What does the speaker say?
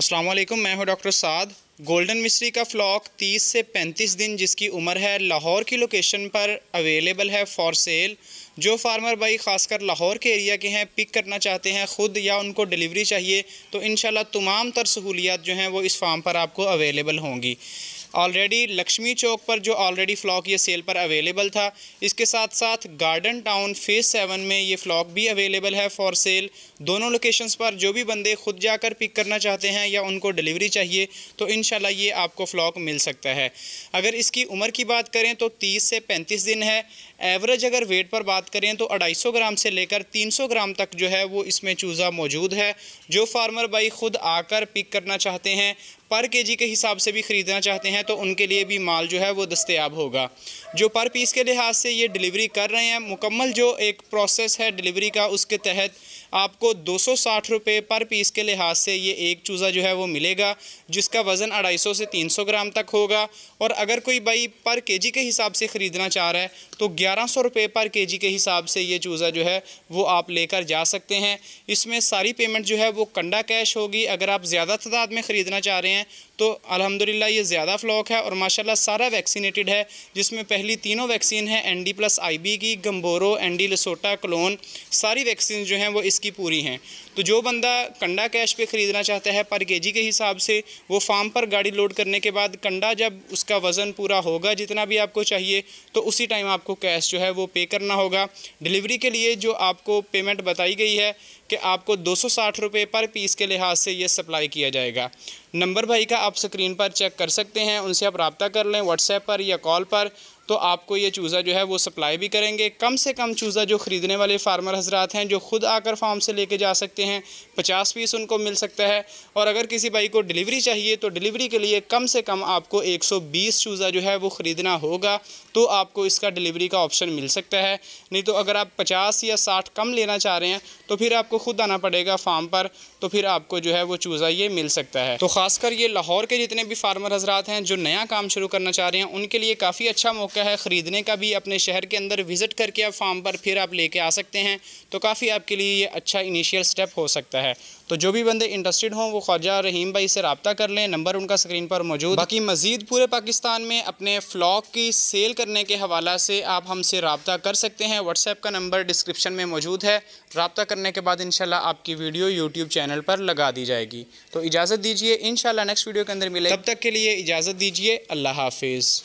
अस्सलाम वालेकुम मैं हूं डॉक्टर साद गोल्डन मिश्री का फ्लॉक 30 से 35 दिन जिसकी उम्र है लाहौर की लोकेशन पर अवेलेबल है फॉर सेल जो फार्मर भाई खासकर लाहौर के एरिया के हैं पिक करना चाहते हैं ख़ुद या उनको डिलीवरी चाहिए तो इन तमाम तर सहूलियात जो हैं वो इस फार्म पर आपको अवेलेबल होंगी ऑलरेडी लक्ष्मी चौक पर जो ऑलरेडी फ्लॉक ये सेल पर अवेलेबल था इसके साथ साथ गार्डन टाउन फेज़ सेवन में ये फ्लॉक भी अवेलेबल है फॉर सेल दोनों लोकेशंस पर जो भी बंदे खुद जाकर पिक करना चाहते हैं या उनको डिलीवरी चाहिए तो इन ये आपको फ्लॉक मिल सकता है अगर इसकी उम्र की बात करें तो तीस से पैंतीस दिन है एवरेज अगर वेट पर बात करें तो अढ़ाई ग्राम से लेकर तीन ग्राम तक जो है वो इसमें चूज़ा मौजूद है जो फार्मर भाई खुद आकर पिक करना चाहते हैं पर जी के हिसाब से भी ख़रीदना चाहते हैं तो उनके लिए भी माल जो है वो दस्तियाब होगा जो पर पीस के लिहाज से ये डिलीवरी कर रहे हैं मुकम्मल जो एक प्रोसेस है डिलीवरी का उसके तहत आपको दो सौ साठ रुपये पर पीस के लिहाज से ये एक चूज़ा जो है वो मिलेगा जिसका वज़न अढ़ाई सौ से तीन सौ ग्राम तक होगा और अगर कोई भाई पर के के हिसाब से ख़रीदना चाह रहा है तो ग्यारह सौ रुपये पर के के हिसाब से ये चूज़ा जो है वो आप लेकर जा सकते हैं इसमें सारी पेमेंट जो है वो कंडा कैश होगी अगर आप ज़्यादा तादाद में ख़रीदना चाह रहे हैं हैं तो अलहमदिल्ला ये ज़्यादा फ्लॉक है और माशाल्लाह सारा वैक्सीनेटेड है जिसमें पहली तीनों वैक्सीन है N D plus I B की Gumboro N D LaSota clone सारी वैक्सीन जो हैं वो इसकी पूरी हैं तो जो बंदा कंडा कैश पे ख़रीदना चाहता है पर के के हिसाब से वो फार्म पर गाड़ी लोड करने के बाद कंडा जब उसका वज़न पूरा होगा जितना भी आपको चाहिए तो उसी टाइम आपको कैश जो है वो पे करना होगा डिलीवरी के लिए जो आपको पेमेंट बताई गई है कि आपको दो सौ पर पीस के लिहाज से ये सप्लाई किया जाएगा नंबर भाई का आप स्क्रीन पर चेक कर सकते हैं उनसे आप रबता कर लें व्हाट्सएप पर या कॉल पर तो आपको ये चूज़ा जो है वो सप्लाई भी करेंगे कम से कम चूज़ा जो ख़रीदने वाले फार्मर हजरात हैं जो ख़ुद आकर फार्म से लेके जा सकते हैं पचास पीस उनको मिल सकता है और अगर किसी भाई को डिलीवरी चाहिए तो डिलीवरी के लिए कम से कम आपको बीस चूज़ा जो है वो ख़रीदना होगा तो आपको इसका डिलीवरी का ऑप्शन मिल सकता है नहीं तो अगर आप पचास या साठ कम लेना चाह रहे हैं तो फिर आपको ख़ुद आना पड़ेगा फार्म पर तो फिर आपको जो है वो चूज़ा ये मिल सकता है तो ख़ासकर ये लाहौर के जितने भी फार्मर हजरात हैं जो नया काम शुरू करना चाह रहे हैं उनके लिए काफ़ी अच्छा मौका मौका है ख़रीदने का भी अपने शहर के अंदर विज़िट करके आप फार्म पर फिर आप लेके आ सकते हैं तो काफ़ी आपके लिए ये अच्छा इनिशियल स्टेप हो सकता है तो जो भी बंदे इंटरेस्टेड हों वो ख्वाजा रहीम भाई से रबता कर लें नंबर उनका स्क्रीन पर मौजूद बाकी मज़ीद पूरे पाकिस्तान में अपने फ्लॉक की सेल करने के हवाला से आप हमसे रबता कर सकते हैं व्हाट्सएप का नंबर डिस्क्रिप्शन में मौजूद है रबता करने के बाद इन आपकी वीडियो यूट्यूब चैनल पर लगा दी जाएगी तो इजाज़त दीजिए इन नेक्स्ट वीडियो के अंदर मिले तब तक के लिए इजाज़त दीजिए अल्लाह हाफिज़